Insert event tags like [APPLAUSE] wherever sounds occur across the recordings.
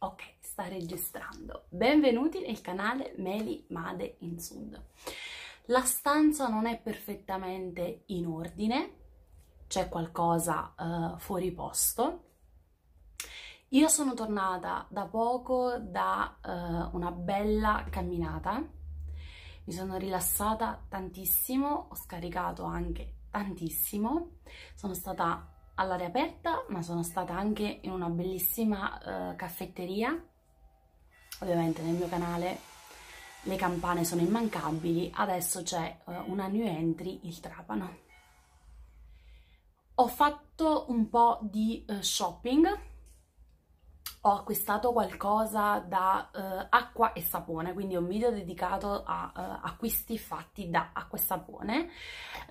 Ok, sta registrando. Benvenuti nel canale Meli Made in Sud. La stanza non è perfettamente in ordine, c'è qualcosa uh, fuori posto. Io sono tornata da poco da uh, una bella camminata, mi sono rilassata tantissimo, ho scaricato anche tantissimo, sono stata all'aria aperta, ma sono stata anche in una bellissima uh, caffetteria. Ovviamente nel mio canale le campane sono immancabili, adesso c'è uh, una new entry, il Trapano. Ho fatto un po' di uh, shopping ho acquistato qualcosa da uh, acqua e sapone, quindi un video dedicato a uh, acquisti fatti da acqua e sapone.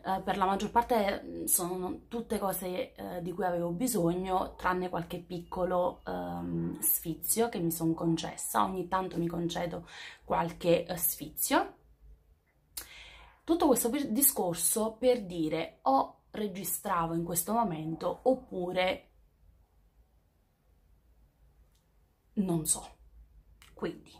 Uh, per la maggior parte mm, sono tutte cose di cui avevo bisogno, tranne qualche piccolo um, sfizio che mi sono concessa. Ogni tanto mi concedo qualche sfizio. Tutto questo discorso per dire o registravo in questo momento oppure non so. Quindi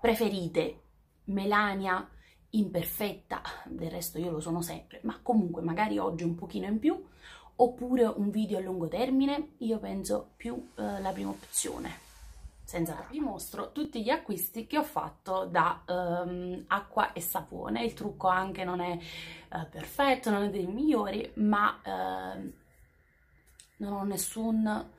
preferite melania imperfetta, del resto io lo sono sempre, ma comunque magari oggi un pochino in più, oppure un video a lungo termine, io penso più eh, la prima opzione. Senza dubbio. Vi mostro tutti gli acquisti che ho fatto da um, acqua e sapone. Il trucco anche non è uh, perfetto, non è dei migliori, ma uh, non ho nessun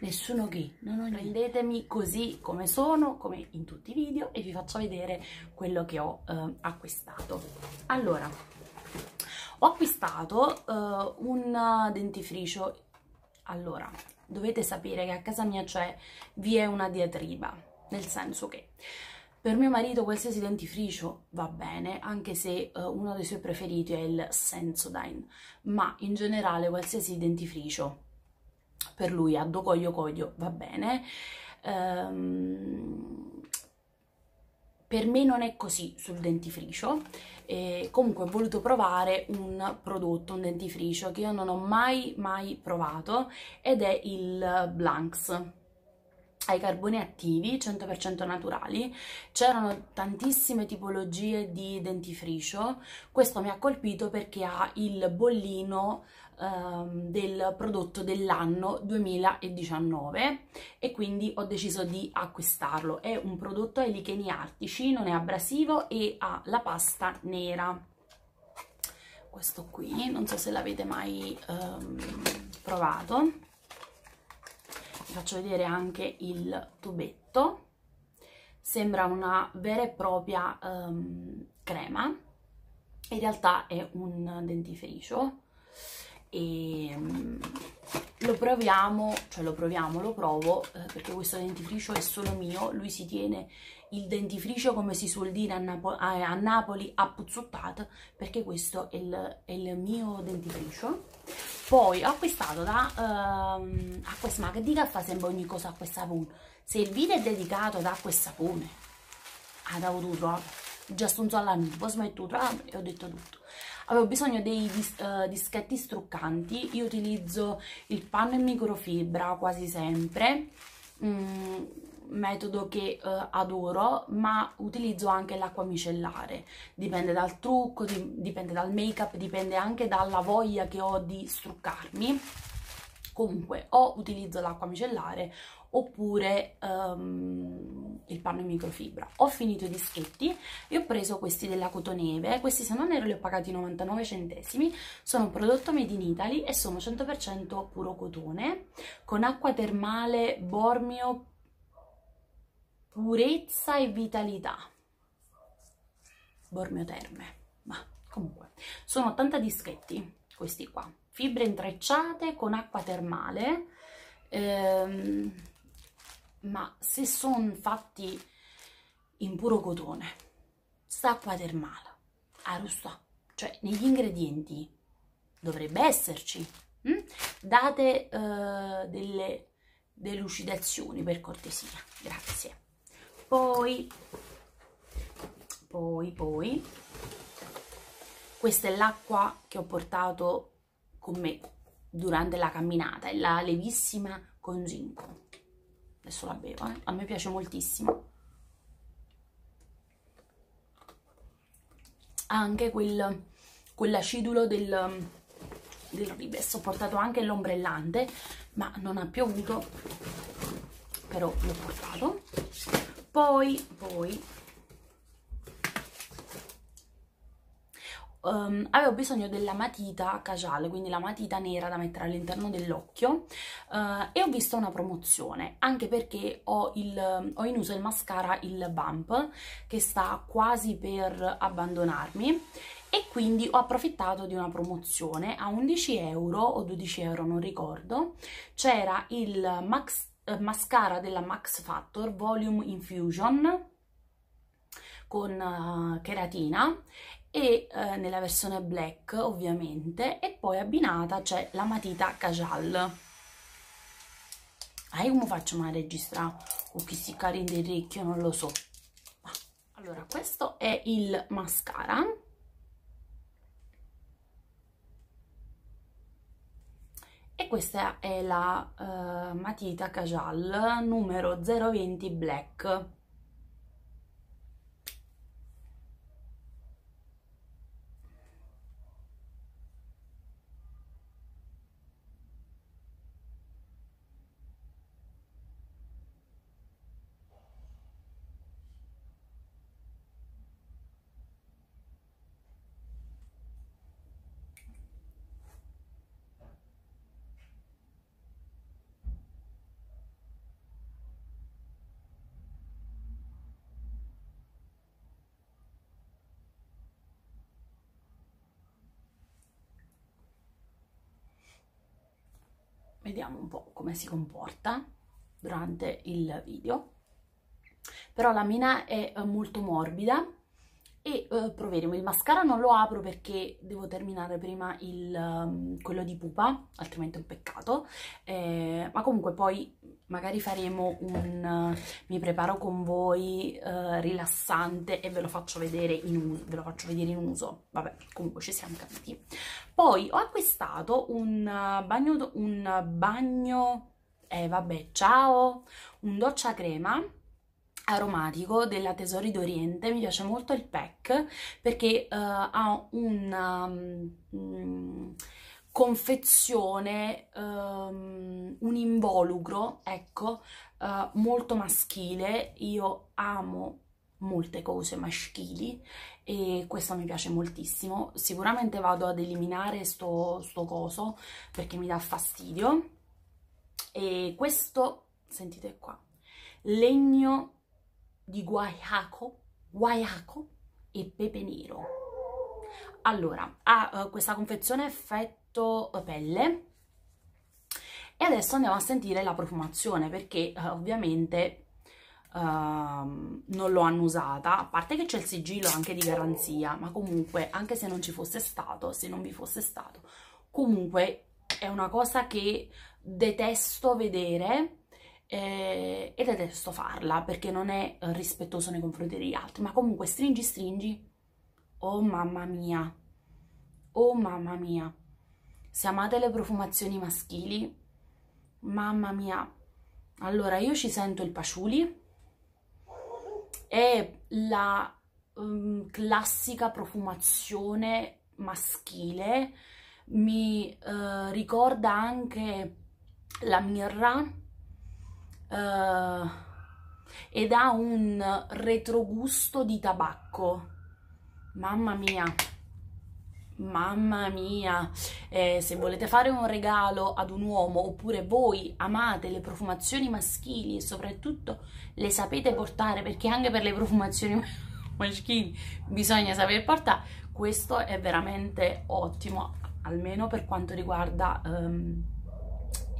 nessuno gay, non ho Prendetemi così come sono, come in tutti i video e vi faccio vedere quello che ho eh, acquistato. Allora, ho acquistato eh, un dentifricio, allora, dovete sapere che a casa mia c'è, vi è una diatriba, nel senso che per mio marito qualsiasi dentifricio va bene, anche se uh, uno dei suoi preferiti è il Sensodyne, ma in generale qualsiasi dentifricio per lui a do coglio coglio va bene. Ehm, per me non è così sul dentifricio, e comunque ho voluto provare un prodotto, un dentifricio che io non ho mai mai provato ed è il Blanks ai carboni attivi 100% naturali c'erano tantissime tipologie di dentifricio questo mi ha colpito perché ha il bollino ehm, del prodotto dell'anno 2019 e quindi ho deciso di acquistarlo. È un prodotto ai licheni artici, non è abrasivo e ha la pasta nera. Questo qui, non so se l'avete mai ehm, provato. Vi faccio vedere anche il tubetto. Sembra una vera e propria ehm, crema in realtà è un dentifricio e mm, lo proviamo, cioè lo proviamo, lo provo, eh, perché questo dentifricio è solo mio, lui si tiene il dentifricio come si suol dire a, Napo a, a Napoli appuzzottato, perché questo è il, è il, mio dentifricio. Poi ho acquistato da ehm, Acquesma, che dica fa sempre ogni cosa acqua e sapone, se il video è dedicato ad acqua e sapone, ad avuto già stunzo alla nuova, smetto troppo e ho detto tutto avevo bisogno dei dis uh, dischetti struccanti, io utilizzo il panno in microfibra quasi sempre, mm, metodo che uh, adoro, ma utilizzo anche l'acqua micellare, dipende dal trucco, dipende dal make up, dipende anche dalla voglia che ho di struccarmi comunque o utilizzo l'acqua micellare oppure um, il panno in microfibra ho finito i dischetti e ho preso questi della Cotoneve questi se non ero li ho pagati 99 centesimi sono un prodotto made in Italy e sono 100% puro cotone con acqua termale bormio purezza e vitalità bormio terme ma comunque sono 80 dischetti questi qua fibre intrecciate con acqua termale, ehm, ma se sono fatti in puro cotone, acqua termale, a ah, russa, cioè negli ingredienti dovrebbe esserci. Mh? Hm? Date eh, delle delucidazioni per cortesia, grazie. Poi, poi, poi, questa è l'acqua che ho portato con me durante la camminata, è la levissima con zinco. Adesso la bevo, eh? a me piace moltissimo. anche quel, quell'acidulo del, del ribes, ho portato anche l'ombrellante, ma non ha piovuto, però l'ho portato. Poi, poi, um, avevo bisogno della matita casuale, quindi la matita nera da mettere all'interno dell'occhio uh, e ho visto una promozione, anche perché ho, il, ho in uso il mascara il Bump che sta quasi per abbandonarmi e quindi ho approfittato di una promozione a 11 euro o 12 euro non ricordo c'era il Max, eh, mascara della Max Factor Volume Infusion con uh, cheratina e eh, nella versione black ovviamente e poi abbinata c'è la matita Cajal ah io come faccio ma registrare o chi si carina il ricchio non lo so ah, allora questo è il mascara e questa è la eh, matita Cajal numero 020 black come si comporta durante il video però la mina è eh, molto morbida e uh, proveremo. Il mascara non lo apro perché devo terminare prima il, um, quello di pupa, altrimenti è un peccato, eh, ma comunque poi magari faremo un uh, mi preparo con voi uh, rilassante e ve lo faccio vedere in uso, ve lo faccio vedere in uso, vabbè comunque ci siamo capiti. Poi ho acquistato un bagno, un bagno, eh vabbè ciao, un doccia crema aromatico della Tesori d'Oriente, mi piace molto il pack perché uh, ha una um, confezione, um, un involucro, ecco, uh, molto maschile, io amo molte cose maschili e questo mi piace moltissimo, sicuramente vado ad eliminare sto, sto coso perché mi dà fastidio e questo, sentite qua, legno di Guaiaco, Guaiaco e pepe nero. Allora, ha uh, questa confezione effetto eh, pelle e adesso andiamo a sentire la profumazione perché uh, ovviamente uh, non l'ho annusata, a parte che c'è il sigillo anche di garanzia, ma comunque anche se non ci fosse stato, se non vi fosse stato, comunque è una cosa che detesto vedere eh, e detesto farla perché non è rispettoso nei confronti degli altri, ma comunque stringi stringi, oh mamma mia, oh mamma mia, se amate le profumazioni maschili, mamma mia, allora io ci sento il paciuli è la um, classica profumazione maschile mi uh, ricorda anche la mirra uh, ed ha un retrogusto di tabacco. Mamma mia, mamma mia, eh, se volete fare un regalo ad un uomo oppure voi amate le profumazioni maschili e soprattutto le sapete portare perché anche per le profumazioni [LAUGHS] maschili bisogna saper portare, questo è veramente ottimo, almeno per quanto riguarda... Um,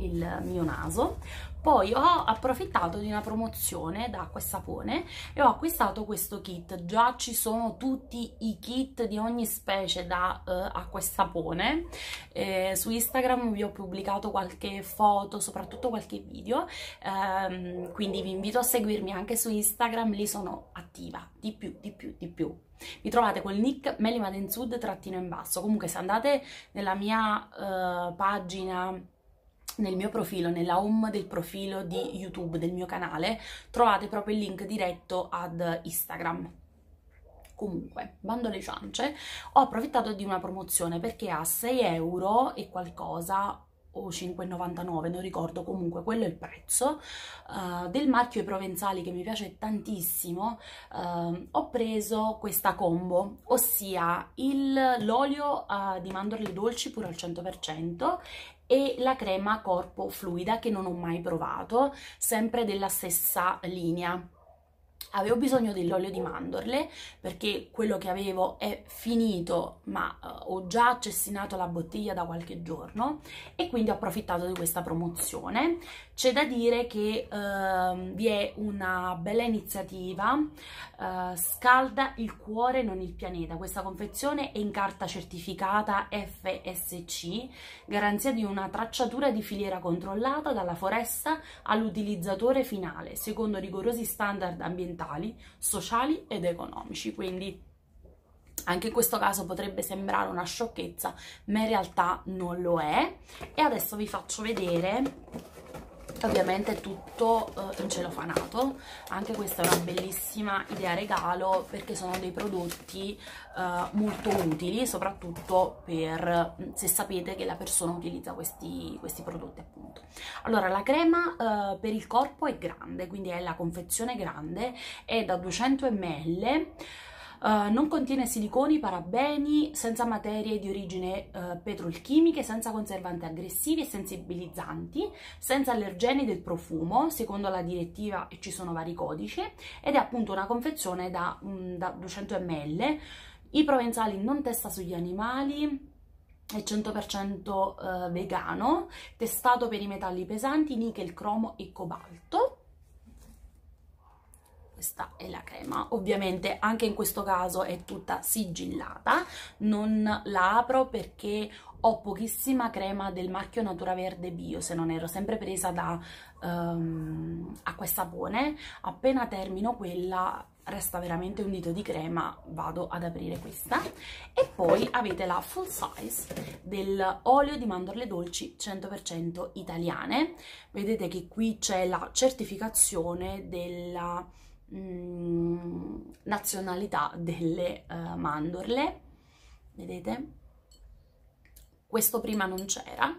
il mio naso poi ho approfittato di una promozione da acqua e sapone e ho acquistato questo kit già ci sono tutti i kit di ogni specie da uh, eh, acqua e sapone eh, su Instagram vi ho pubblicato qualche foto soprattutto qualche video ehm, quindi vi invito a seguirmi anche su Instagram lì sono attiva di più di più di più mi trovate col nick melimadensud trattino in basso comunque se andate nella mia uh, pagina nel mio profilo, nella home del profilo di YouTube del mio canale, trovate proprio il link diretto ad Instagram. Comunque, bando alle ciance, ho approfittato di una promozione perché a 6 euro e qualcosa o 5,99, non ricordo comunque, quello è il prezzo, uh, del marchio I Provenzali che mi piace tantissimo, uh, ho preso questa combo, ossia l'olio uh, di mandorle dolci pure al 100% e la crema corpo fluida che non ho mai provato, sempre della stessa linea. Avevo bisogno dell'olio di mandorle perché quello che avevo è finito ma uh, ho già cestinato la bottiglia da qualche giorno e quindi ho approfittato di questa promozione. C'è da dire che uh, vi è una bella iniziativa, uh, scalda il cuore non il pianeta, questa confezione è in carta certificata FSC, garanzia di una tracciatura di filiera controllata dalla foresta all'utilizzatore finale, secondo rigorosi standard ambientali ambientali, sociali ed economici, quindi anche in questo caso potrebbe sembrare una sciocchezza, ma in realtà non lo è. E adesso vi faccio vedere ovviamente tutto eh, in celofanato anche questa è una bellissima idea regalo perché sono dei prodotti eh, molto utili soprattutto per mm, se sapete che la persona utilizza questi, questi prodotti appunto allora la crema eh, per il corpo è grande quindi è la confezione grande è da 200 ml eh, non contiene siliconi, parabeni, senza materie di origine uh, petrolchimiche, senza conservanti aggressivi e sensibilizzanti, senza allergeni del profumo, secondo la direttiva e ci sono vari codici, ed è appunto una confezione da, um, da 200 ml. I provenzali non testa sugli animali, è 100% eh, vegano, testato per i metalli pesanti, nickel, cromo e cobalto questa è la crema ovviamente anche in questo caso è tutta sigillata non la apro perché ho pochissima crema del marchio Natura Verde Bio, se non ero sempre presa da um, acqua e sapone, appena termino quella resta veramente un dito di crema, vado ad aprire questa e poi avete la full size dell'olio di mandorle dolci 100% italiane, vedete che qui c'è la certificazione della Mm, nazionalità delle uh, mandorle, vedete? Questo prima non c'era,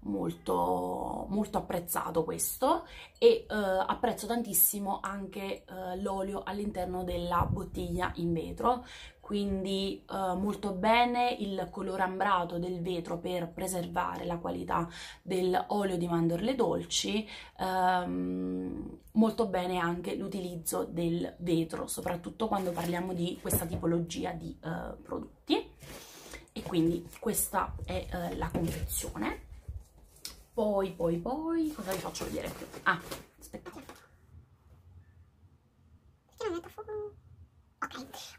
molto, molto apprezzato questo e uh, apprezzo tantissimo anche uh, l'olio all'interno della bottiglia in vetro, quindi eh, molto bene il colore ambrato del vetro per preservare la qualità dell'olio di mandorle dolci, ehm, molto bene anche l'utilizzo del vetro, soprattutto quando parliamo di questa tipologia di eh, prodotti. E quindi questa è eh, la confezione. Poi, poi, poi, cosa vi faccio vedere più? Ah, aspetta. Perché non è da fuoco? ok.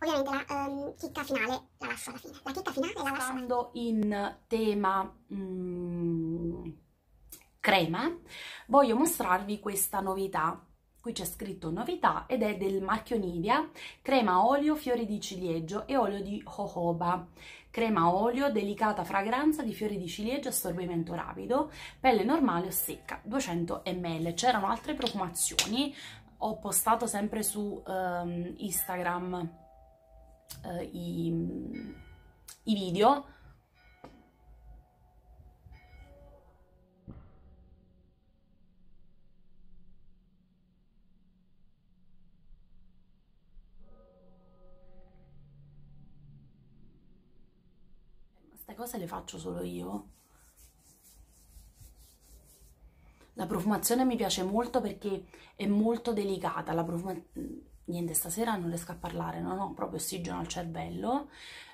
Ovviamente la um, chicca finale la lascio alla fine. La chicca finale la lascio Stando in tema mm, crema, voglio mostrarvi questa novità. Qui c'è scritto novità ed è del marchio Nivea, crema olio fiori di ciliegio e olio di jojoba. Crema olio, delicata fragranza di fiori di ciliegio, assorbimento rapido, pelle normale o secca, 200 ml. C'erano altre profumazioni, ho postato sempre su um, Instagram uh, i, i video. Queste cose le faccio solo io. La profumazione mi piace molto perché è molto delicata. La profumazione... Niente, stasera non riesco a parlare, non ho proprio ossigeno al cervello.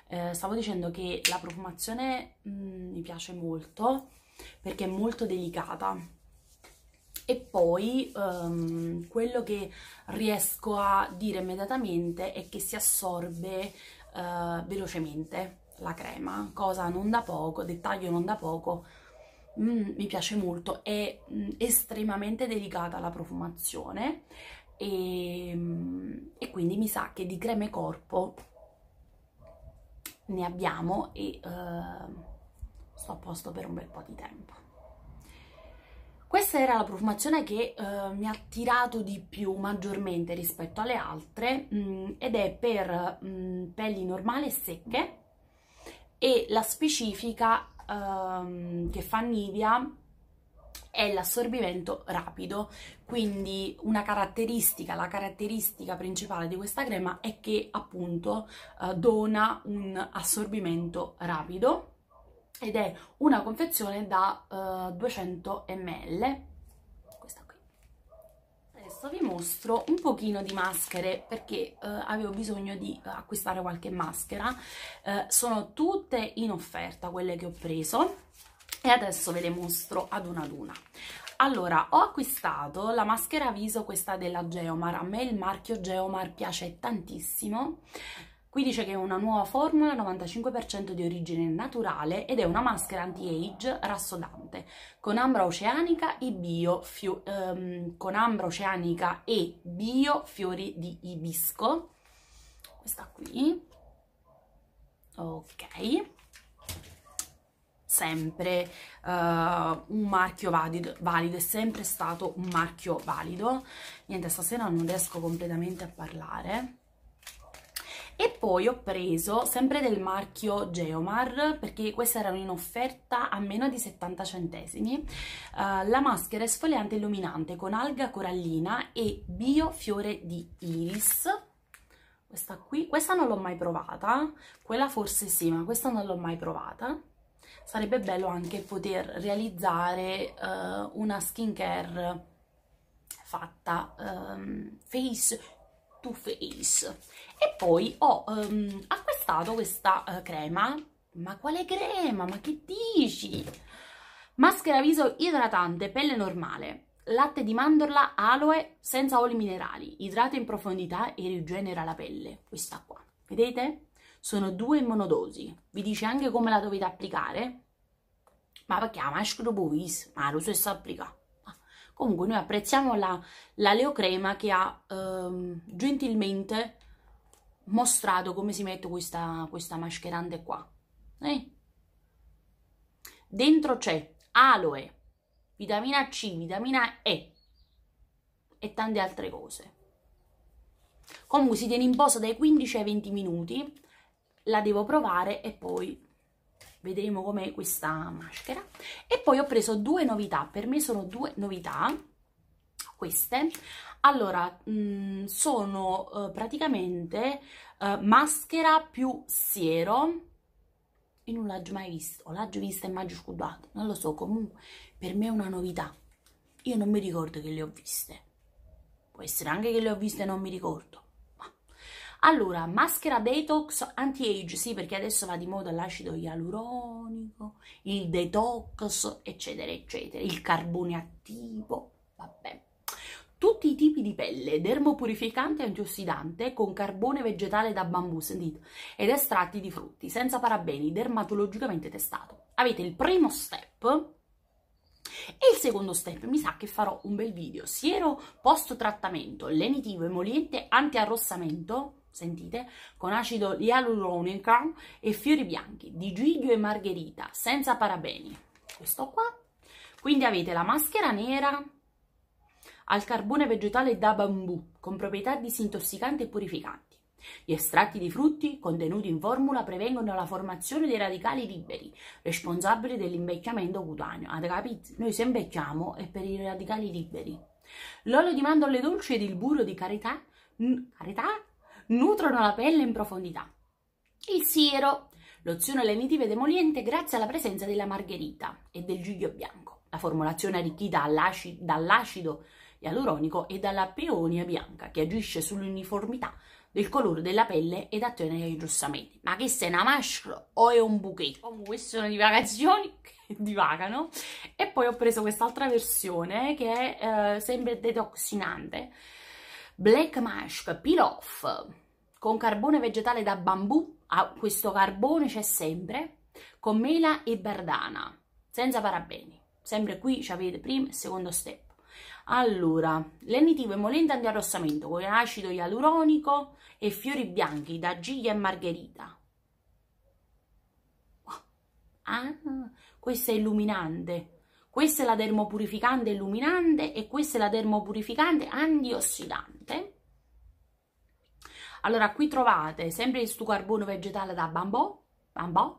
Eh, stavo dicendo che la profumazione mh, mi piace molto perché è molto delicata. E poi um, quello che riesco a dire immediatamente è che si assorbe uh, velocemente la crema, cosa non da poco, dettaglio non da poco, mm, mi piace molto, è mm, estremamente delicata la profumazione e, mm, e, quindi mi sa che di creme corpo ne abbiamo e uh, sto a posto per un bel po' di tempo. Questa era la profumazione che eh, mi ha attirato di più maggiormente rispetto alle altre mh, mm, ed è per mh, mm, pelli normali e secche e la specifica um, che fa Nivea è l'assorbimento rapido, quindi una caratteristica, la caratteristica principale di questa crema è che appunto eh, dona un assorbimento rapido ed è una confezione da eh, 200 ml risposta vi mostro un pochino di maschere perché eh, avevo bisogno di eh, acquistare qualche maschera eh, sono tutte in offerta quelle che ho preso e adesso ve le mostro ad una ad una allora, ho acquistato la maschera viso, questa della Geomar, a me il marchio Geomar piace tantissimo, Qui dice che è una nuova formula 95% di origine naturale ed è una maschera anti-age rassodante con ambra oceanica e bio, fio, ehm, con ambra oceanica e bio fiori di ibisco. Questa qui. Ok. Sempre uh, un marchio valido, valido, è sempre stato un marchio valido. Niente, stasera non riesco completamente a parlare e poi ho preso sempre del marchio Geomar perché questa era in offerta a meno di 70 centesimi uh, la maschera esfoliante illuminante con alga corallina e bio fiore di iris questa qui, questa non l'ho mai provata, quella forse sì, ma questa non l'ho mai provata. Sarebbe bello anche poter realizzare uh, una skincare fatta um, face to face e poi ho ehm, acquistato questa eh, crema ma quale crema? ma che dici? maschera viso idratante pelle normale latte di mandorla aloe senza oli minerali idrata in profondità e rigenera la pelle questa qua vedete? sono due monodosi vi dice anche come la dovete applicare ma perché la maschera bovis ma lo stesso applica comunque noi apprezziamo la, la leocrema che ha ehm, gentilmente mostrato come si mette questa, questa mascherante qua. Eh? Dentro c'è aloe, vitamina C, vitamina E e tante altre cose. Comunque si tiene in posa dai 15 ai 20 minuti, la devo provare e poi vedremo com'è questa maschera. E poi ho preso due novità, per me sono due novità, queste. Allora, mh, mm, sono eh, praticamente eh, maschera più siero. Io non l'ho mai visto, l'ho vista in maggio scudato, non lo so, comunque per me è una novità. Io non mi ricordo che le ho viste. Può essere anche che le ho viste e non mi ricordo. Allora, maschera detox anti-age, sì, perché adesso va di moda l'acido ialuronico, il detox, eccetera, eccetera, il carbone attivo, vabbè tutti i tipi di pelle, dermopurificante e antiossidante con carbone vegetale da bambù, sentito, ed estratti di frutti, senza parabeni, dermatologicamente testato. Avete il primo step e il secondo step, mi sa che farò un bel video, siero post trattamento, lenitivo, emoliente, antiarrossamento, sentite, con acido ialuronico e fiori bianchi di Giglio e Margherita, senza parabeni. Questo qua. Quindi avete la maschera nera, al carbone vegetale da bambù con proprietà disintossicanti e purificanti. Gli estratti di frutti contenuti in formula prevengono la formazione dei radicali liberi, responsabili dell'invecchiamento cutaneo. Ad capito? Noi se invecchiamo è per i radicali liberi. L'olio di mandorle dolci ed il burro di carità, carità nutrono la pelle in profondità. Il siero, l'ozione lenitiva ed emoliente grazie alla presenza della margherita e del giglio bianco. La formulazione arricchita dall'acido ialuronico e dalla peonia bianca che agisce sull'uniformità del colore della pelle ed attenua i rossamenti. Ma che se è una maschera o è un bouquet? Comunque oh, queste sono divagazioni [LAUGHS] che divagano. E poi ho preso quest'altra versione che è eh, sempre detoxinante. Black Mask Peel Off con carbone vegetale da bambù. Ah, questo carbone c'è sempre. Con mela e bardana, senza parabeni. Sempre qui ci avete primo e secondo step. Allora, lenitivo, emolente antiarrossamento con acido ialuronico e fiori bianchi da Giglia e Margherita. Ah, questa è illuminante. Questa è la dermopurificante illuminante e questa è la termopurificante antiossidante. Allora, qui trovate sempre il stucarbono vegetale da bambò, bambò,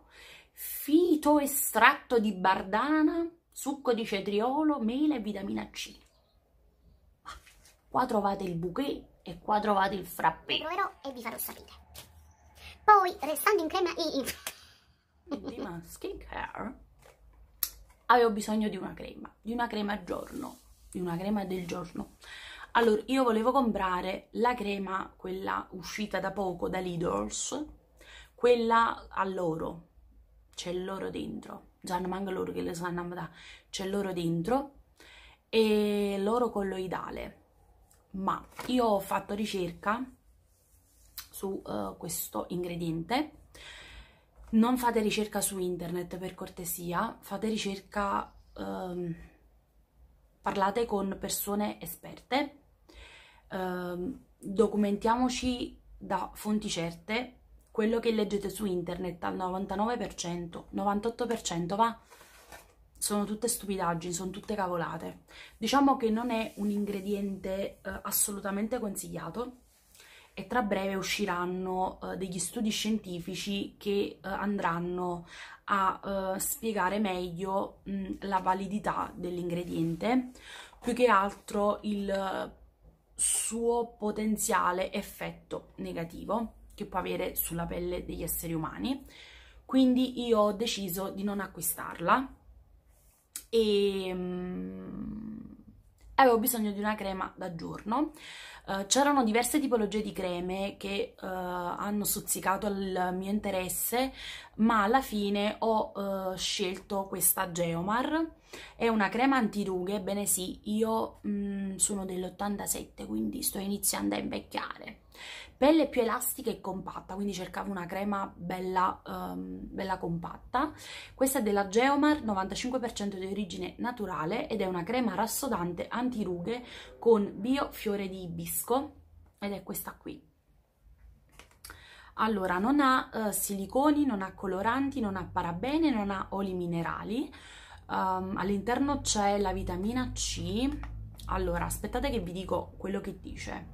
fitoestratto di bardana, succo di cetriolo, mela e vitamina C. Qua trovate il bouquet e qua trovate il frappè. Lo proverò e vi farò sapere. Poi, restando in crema e in... Prima [LAUGHS] skincare, avevo bisogno di una crema, di una crema a giorno, di una crema del giorno. Allora, io volevo comprare la crema, quella uscita da poco da Lidls, quella all'oro, c'è l'oro dentro, già non manca l'oro che le sanno, ma c'è l'oro dentro, e l'oro colloidale ma io ho fatto ricerca su uh, questo ingrediente non fate ricerca su internet per cortesia fate ricerca um, parlate con persone esperte um, documentiamoci da fonti certe quello che leggete su internet al 99% 98% va sono tutte stupidaggini, sono tutte cavolate. Diciamo che non è un ingrediente eh, assolutamente consigliato e tra breve usciranno eh, degli studi scientifici che eh, andranno a eh, spiegare meglio mh, mm, la validità dell'ingrediente, più che altro il eh, suo potenziale effetto negativo che può avere sulla pelle degli esseri umani quindi io ho deciso di non acquistarla e um, avevo bisogno di una crema da giorno. Uh, c'erano diverse tipologie di creme che uh, hanno stuzzicato il mio interesse, ma alla fine ho uh, scelto questa Geomar. È una crema antirughe, bene sì, io um, sono dell'87, quindi sto iniziando a invecchiare pelle più elastica e compatta, quindi cercavo una crema bella, um, bella compatta. Questa è della Geomar, 95% di origine naturale ed è una crema rassodante antirughe con bio fiore di ibisco ed è questa qui. Allora, non ha uh, siliconi, non ha coloranti, non ha parabene, non ha oli minerali. Um, all'interno c'è la vitamina C. Allora, aspettate che vi dico quello che dice.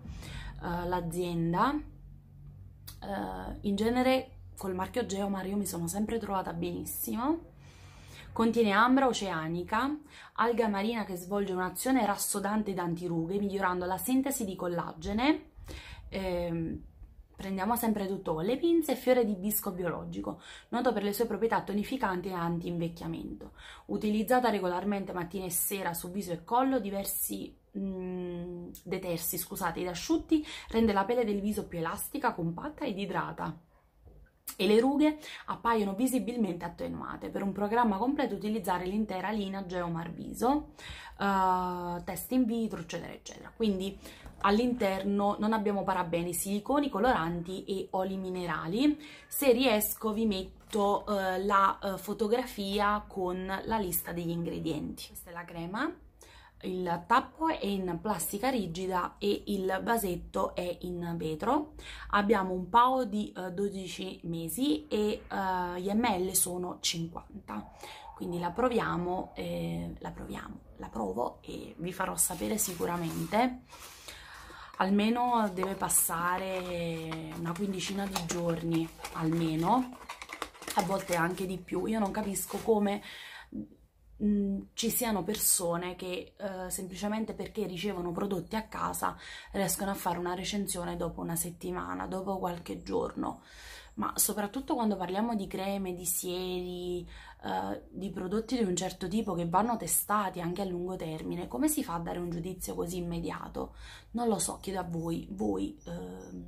Eh, l'azienda, uh, in genere col marchio Geomar io mi sono sempre trovata benissimo. Contiene ambra oceanica, alga marina che svolge un'azione rassodante ed antirughe, migliorando la sintesi di collagene. Ehm, prendiamo sempre tutto con le pinze, fiore di bisco biologico, noto per le sue proprietà tonificanti e anti-invecchiamento. Utilizzata regolarmente mattina e sera su viso e collo, diversi Mm, detersi, scusate, ed asciutti rende la pelle del viso più elastica, compatta ed idrata e le rughe appaiono visibilmente attenuate. Per un programma completo utilizzare l'intera linea Geomar Viso, uh, test in vitro, eccetera, eccetera. Quindi all'interno non abbiamo parabeni, siliconi, coloranti e oli minerali. Se riesco vi metto uh, la uh, fotografia con la lista degli ingredienti. Questa è la crema il tappo è in plastica rigida e il vasetto è in vetro. Abbiamo un PAO di eh, 12 mesi e eh, gli ml sono 50. Quindi la proviamo, eh, la proviamo, la provo e vi farò sapere sicuramente. Almeno deve passare una quindicina di giorni, almeno, a volte anche di più. Io non capisco come ci siano persone che eh, semplicemente perché ricevono prodotti a casa riescono a fare una recensione dopo una settimana, dopo qualche giorno. Ma soprattutto quando parliamo di creme, di sieri, eh, di prodotti di un certo tipo che vanno testati anche a lungo termine, come si fa a dare un giudizio così immediato? Non lo so, chiedo a voi, voi eh,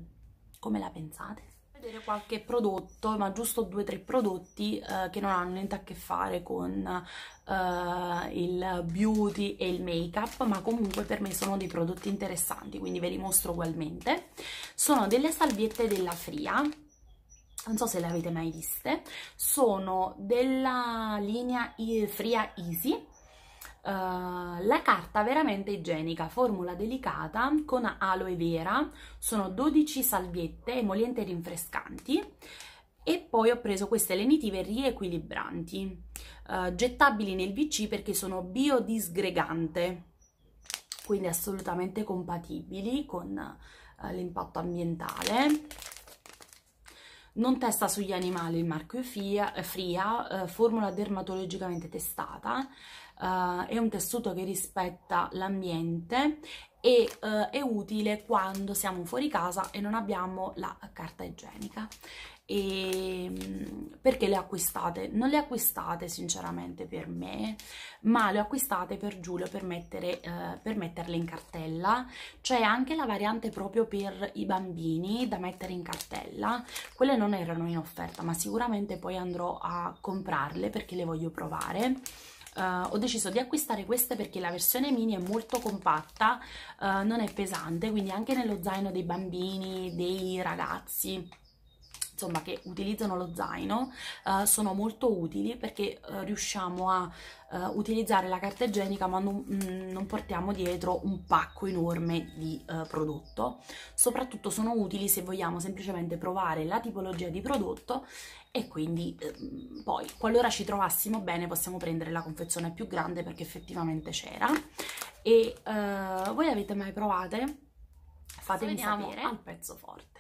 come la pensate? vedere qualche prodotto, ma giusto due o tre prodotti eh, che non hanno niente a che fare con eh, il beauty e il make up, ma comunque per me sono dei prodotti interessanti, quindi ve li mostro ugualmente. Sono delle salviette della Fria, non so se le avete mai viste, sono della linea Fria Easy, Uh, la carta veramente igienica, formula delicata con aloe vera, sono 12 salviette emoliente e rinfrescanti e poi ho preso queste lenitive riequilibranti, uh, gettabili nel VC perché sono biodisgregante, quindi assolutamente compatibili con uh, l'impatto ambientale. Non testa sugli animali il marchio FIA, FRIA, formula dermatologicamente testata uh, è un tessuto che rispetta l'ambiente e uh, è utile quando siamo fuori casa e non abbiamo la carta igienica. E ehm, perché le acquistate? Non le acquistate sinceramente per me, ma le acquistate per Giulio per, mettere, eh, per metterle in cartella. C'è anche la variante proprio per i bambini da mettere in cartella. Quelle non erano in offerta, ma sicuramente poi andrò a comprarle perché le voglio provare uh, ho deciso di acquistare queste perché la versione mini è molto compatta, uh, non è pesante, quindi anche nello zaino dei bambini, dei ragazzi insomma che utilizzano lo zaino uh, sono molto utili perché uh, riusciamo a uh, utilizzare la carta igienica ma non, mh, mm, non, portiamo dietro un pacco enorme di prodotto soprattutto sono utili se vogliamo semplicemente provare la tipologia di prodotto e quindi ehm, poi qualora ci trovassimo bene possiamo prendere la confezione più grande perché effettivamente c'era e voi avete mai provate? fatemi Veniamo sapere al pezzo forte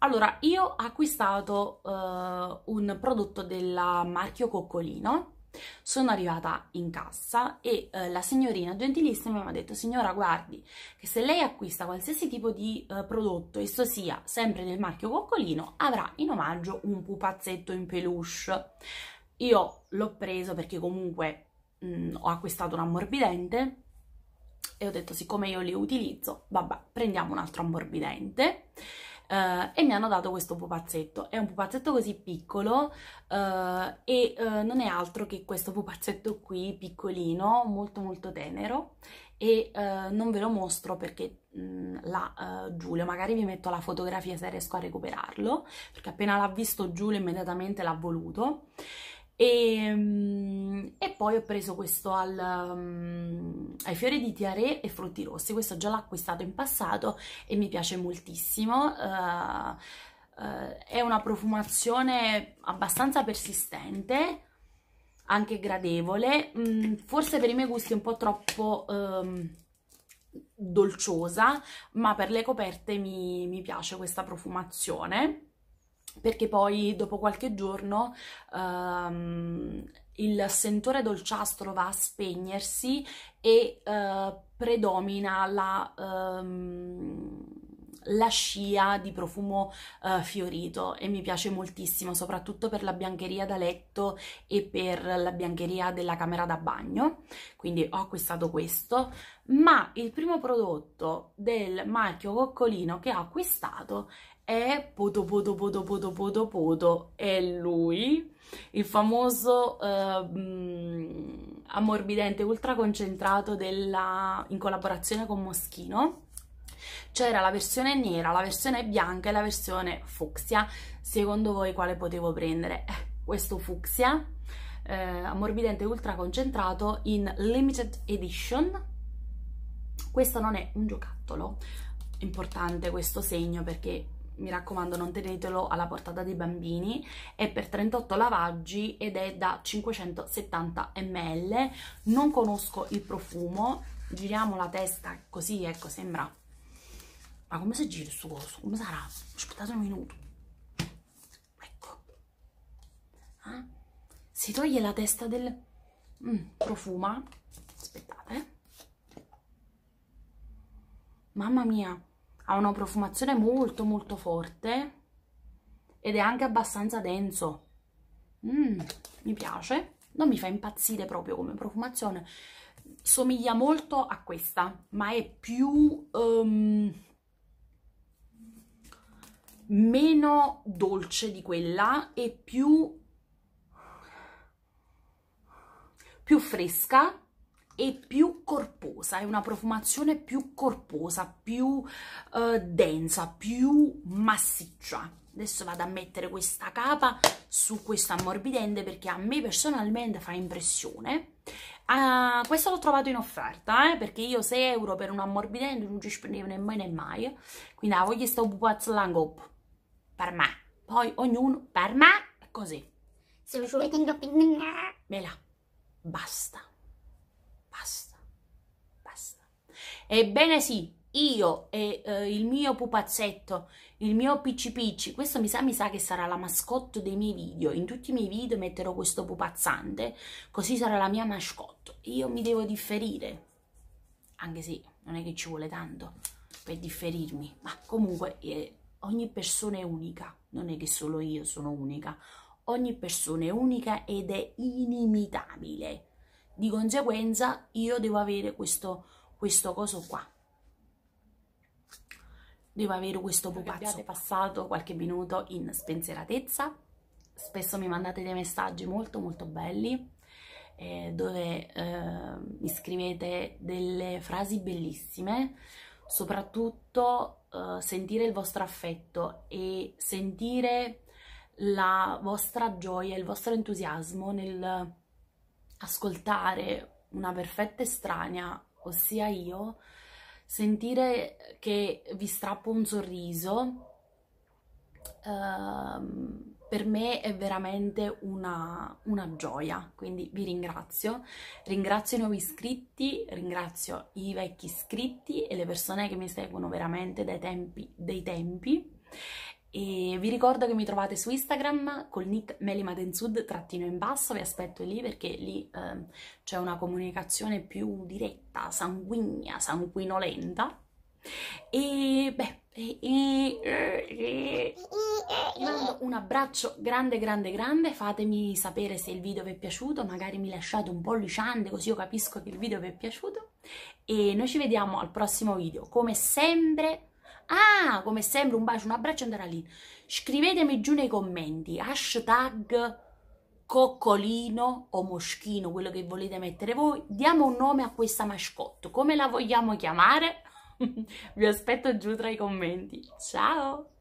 allora, io ho acquistato uh, un prodotto della marchio Coccolino, sono arrivata in cassa e uh, la signorina gentilissima mi ha detto signora guardi che se lei acquista qualsiasi tipo di uh, prodotto, esso sia sempre del marchio Coccolino, avrà in omaggio un pupazzetto in peluche. Io l'ho preso perché comunque mh, mm, ho acquistato un ammorbidente e ho detto siccome io li utilizzo, vabbè prendiamo un altro ammorbidente uh, e mi hanno dato questo pupazzetto. È un pupazzetto così piccolo uh, e uh, non è altro che questo pupazzetto qui piccolino, molto molto tenero e non ve lo mostro perché mh, mm, la Giulio, magari vi metto la fotografia se riesco a recuperarlo perché appena l'ha visto Giulio immediatamente l'ha voluto e, ehm, e poi ho preso questo al, um, ai fiori di tiare e frutti rossi, questo già l'ho acquistato in passato e mi piace moltissimo. Uh, uh, è una profumazione abbastanza persistente, anche gradevole, mm, forse per i miei gusti un po' troppo... Um, dolciosa, ma per le coperte mi, mi piace questa profumazione perché poi dopo qualche giorno um, il sentore dolciastro va a spegnersi e uh, predomina la, um, la, scia di profumo uh, fiorito e mi piace moltissimo, soprattutto per la biancheria da letto e per la biancheria della camera da bagno, quindi ho acquistato questo, ma il primo prodotto del marchio Coccolino che ho acquistato è Poto Poto Poto Poto Poto Poto, è lui, il famoso eh, ammorbidente ultra concentrato della, in collaborazione con Moschino. C'era la versione nera, la versione bianca e la versione fucsia. Secondo voi quale potevo prendere? Eh, questo fucsia, eh, ammorbidente ultra concentrato in limited edition. Questo non è un giocattolo, importante questo segno perché mi raccomando non tenetelo alla portata dei bambini, è per 38 lavaggi ed è da 570 ml, non conosco il profumo, giriamo la testa così, ecco, sembra... Ma come si gira questo coso? Come sarà? Aspettate un minuto. Ecco. Eh? Si toglie la testa del... Mm, profuma. Aspettate. Mamma mia, ha una profumazione molto molto forte ed è anche abbastanza denso. Mm, mi piace, non mi fa impazzire proprio come profumazione. Somiglia molto a questa, ma è più... Um, meno dolce di quella e più, più fresca e più corposa, è una profumazione più corposa, più eh, densa, più massiccia. Adesso vado a mettere questa capa su questo ammorbidente perché a me personalmente fa impressione. Uh, questo l'ho trovato in offerta eh, perché io 6 euro per un ammorbidente non ci spendevo nemmeno e mai. Quindi la ah, voglio sto pupazzolango per me. Poi ognuno per me è così. Se lo volete in Basta. Basta, basta. Ebbene sì, io e eh, il mio pupazzetto, il mio picci picci, questo mi sa, mi sa che sarà la mascotte dei miei video, in tutti i miei video metterò questo pupazzante, così sarà la mia mascotte, io mi devo differire, anche se non è che ci vuole tanto per differirmi, ma comunque eh, ogni persona è unica, non è che solo io sono unica, ogni persona è unica ed è inimitabile, di conseguenza io devo avere questo, questo coso qua devo avere questo pupazzo abbiate passato qualche minuto in spensieratezza spesso mi mandate dei messaggi molto molto belli eh, dove eh, mi scrivete delle frasi bellissime soprattutto eh, sentire il vostro affetto e sentire la vostra gioia, il vostro entusiasmo nel ascoltare una perfetta estranea, ossia io, sentire che vi strappo un sorriso, ehm, per me è veramente una, una, gioia, quindi vi ringrazio, ringrazio i nuovi iscritti, ringrazio i vecchi iscritti e le persone che mi seguono veramente dai tempi, dei tempi e vi ricordo che mi trovate su Instagram col nick melimadensud trattino in basso, vi aspetto lì perché lì eh, c'è una comunicazione più diretta, sanguigna, sanguinolenta. E beh, vi mando un abbraccio grande grande grande, fatemi sapere se il video vi è piaciuto, magari mi lasciate un pollicciante così io capisco che il video vi è piaciuto e noi ci vediamo al prossimo video, come sempre Ah, come sempre, un bacio, un abbraccio andare lì. Scrivetemi giù nei commenti, hashtag coccolino o moschino, quello che volete mettere voi. Diamo un nome a questa mascotte, come la vogliamo chiamare? [LAUGHS] Vi aspetto giù tra i commenti. Ciao!